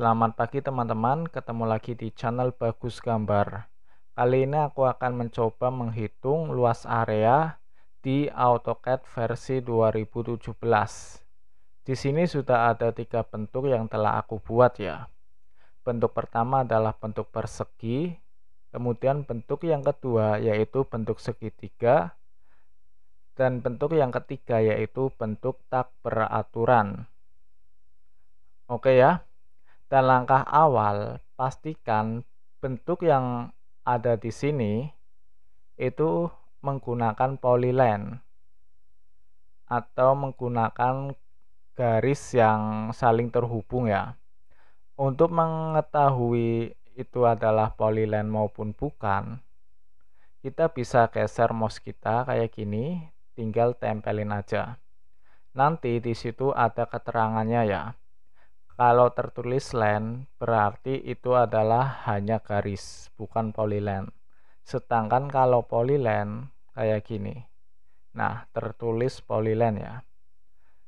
Selamat pagi teman-teman, ketemu lagi di channel Bagus Gambar. Kali ini aku akan mencoba menghitung luas area di AutoCAD versi 2017. Di sini sudah ada tiga bentuk yang telah aku buat ya. Bentuk pertama adalah bentuk persegi, kemudian bentuk yang kedua yaitu bentuk segitiga, dan bentuk yang ketiga yaitu bentuk tak beraturan. Oke ya dan langkah awal, pastikan bentuk yang ada di sini itu menggunakan polyline atau menggunakan garis yang saling terhubung ya. Untuk mengetahui itu adalah polyline maupun bukan, kita bisa geser mouse kita kayak gini, tinggal tempelin aja. Nanti di situ ada keterangannya ya. Kalau tertulis line, berarti itu adalah hanya garis, bukan polylen Sedangkan kalau polylen kayak gini. Nah, tertulis polylen ya.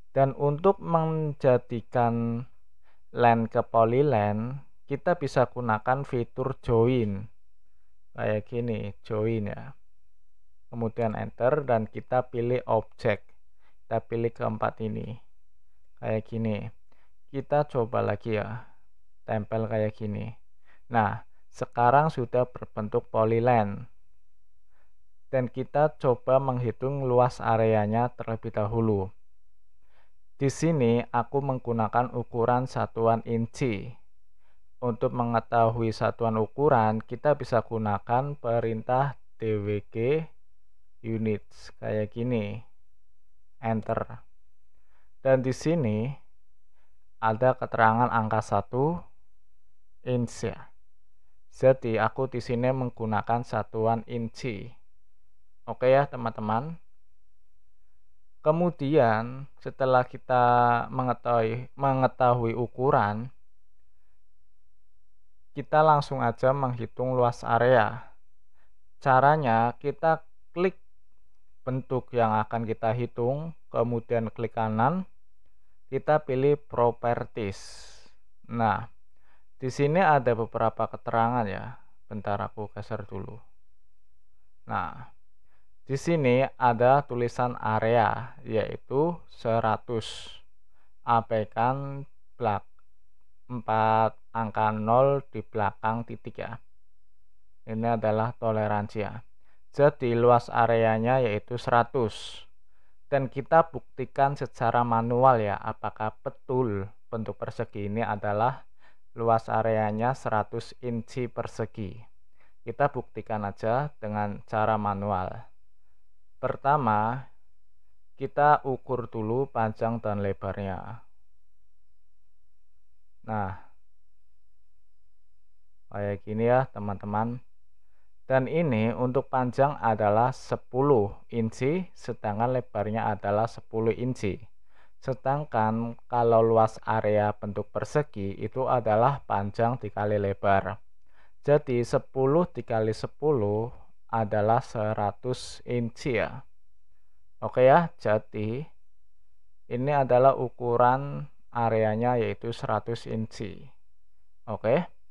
Dan untuk menjadikan line ke polylen kita bisa gunakan fitur join. Kayak gini, join ya. Kemudian enter dan kita pilih objek. Kita pilih keempat ini. Kayak gini kita coba lagi ya tempel kayak gini nah sekarang sudah berbentuk polyline dan kita coba menghitung luas areanya terlebih dahulu di sini aku menggunakan ukuran satuan inci untuk mengetahui satuan ukuran kita bisa gunakan perintah dwg units kayak gini enter dan di sini ada keterangan angka 1 inch ya. Jadi aku di sini menggunakan satuan inci. Oke ya teman-teman. Kemudian setelah kita mengetahui mengetahui ukuran kita langsung aja menghitung luas area. Caranya kita klik bentuk yang akan kita hitung, kemudian klik kanan kita pilih properties. Nah, di sini ada beberapa keterangan ya. Bentar aku geser dulu. Nah, di sini ada tulisan area yaitu 100. Apekan black 4 angka 0 di belakang titik ya. Ini adalah toleransi ya. Jadi luas areanya yaitu 100 dan kita buktikan secara manual ya apakah betul bentuk persegi ini adalah luas areanya 100 inci persegi kita buktikan aja dengan cara manual pertama kita ukur dulu panjang dan lebarnya nah kayak gini ya teman-teman dan ini untuk panjang adalah 10 inci sedangkan lebarnya adalah 10 inci sedangkan kalau luas area bentuk persegi itu adalah panjang dikali lebar jadi 10 dikali 10 adalah 100 inci ya oke ya jadi ini adalah ukuran areanya yaitu 100 inci oke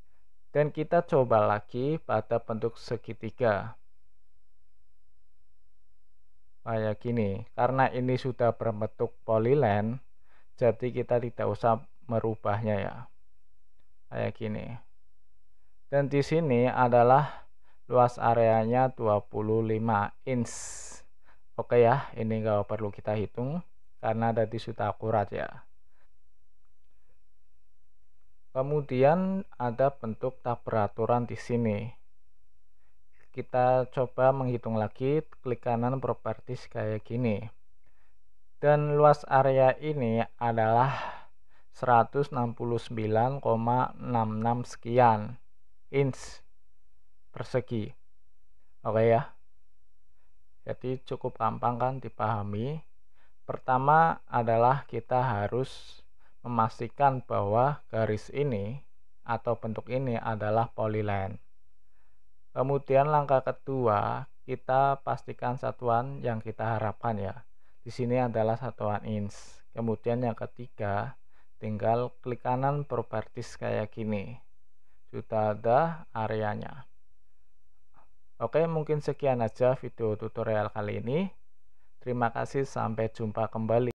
dan kita coba lagi pada bentuk segitiga. Kayak gini, karena ini sudah berbentuk polyline, jadi kita tidak usah merubahnya ya. Kayak gini. Dan di sini adalah luas areanya 25 inch. Oke ya, ini nggak perlu kita hitung karena tadi sudah akurat ya. Kemudian ada bentuk tak peraturan di sini. Kita coba menghitung lagi, klik kanan properti kayak gini. Dan luas area ini adalah 169,66 sekian inch persegi. Oke ya. Jadi cukup gampang kan dipahami. Pertama adalah kita harus memastikan bahwa garis ini atau bentuk ini adalah polyline. Kemudian langkah kedua, kita pastikan satuan yang kita harapkan ya. Di sini adalah satuan inch. Kemudian yang ketiga, tinggal klik kanan properties kayak gini. Sudah ada areanya. Oke, mungkin sekian aja video tutorial kali ini. Terima kasih, sampai jumpa kembali.